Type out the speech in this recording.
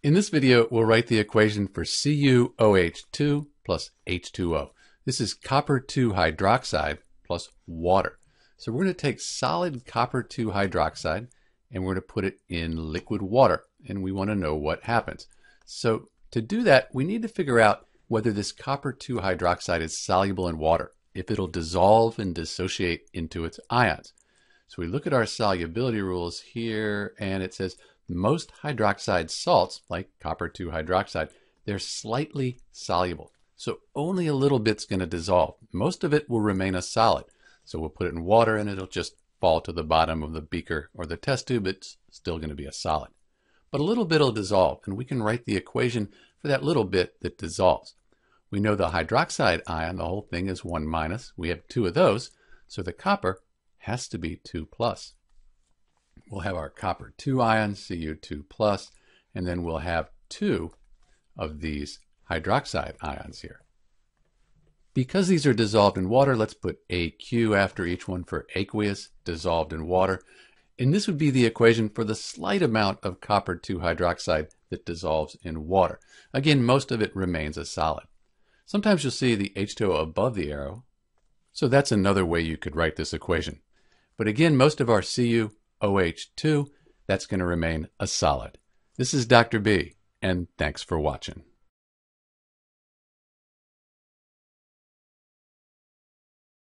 In this video, we'll write the equation for CuOH2 plus H2O. This is copper 2 hydroxide plus water. So we're going to take solid copper 2 hydroxide and we're going to put it in liquid water and we want to know what happens. So to do that, we need to figure out whether this copper 2 hydroxide is soluble in water, if it'll dissolve and dissociate into its ions. So we look at our solubility rules here and it says most hydroxide salts, like copper 2 hydroxide, they're slightly soluble. So only a little bit's going to dissolve. Most of it will remain a solid. So we'll put it in water and it'll just fall to the bottom of the beaker or the test tube. It's still going to be a solid. But a little bit will dissolve, and we can write the equation for that little bit that dissolves. We know the hydroxide ion, the whole thing is 1 minus. We have two of those, so the copper has to be 2 plus we'll have our copper 2 ion, Cu2 plus, and then we'll have two of these hydroxide ions here. Because these are dissolved in water, let's put AQ after each one for aqueous dissolved in water. And this would be the equation for the slight amount of copper 2 hydroxide that dissolves in water. Again, most of it remains a solid. Sometimes you'll see the H2O above the arrow. So that's another way you could write this equation. But again, most of our Cu OH2, that's going to remain a solid. This is Dr. B, and thanks for watching.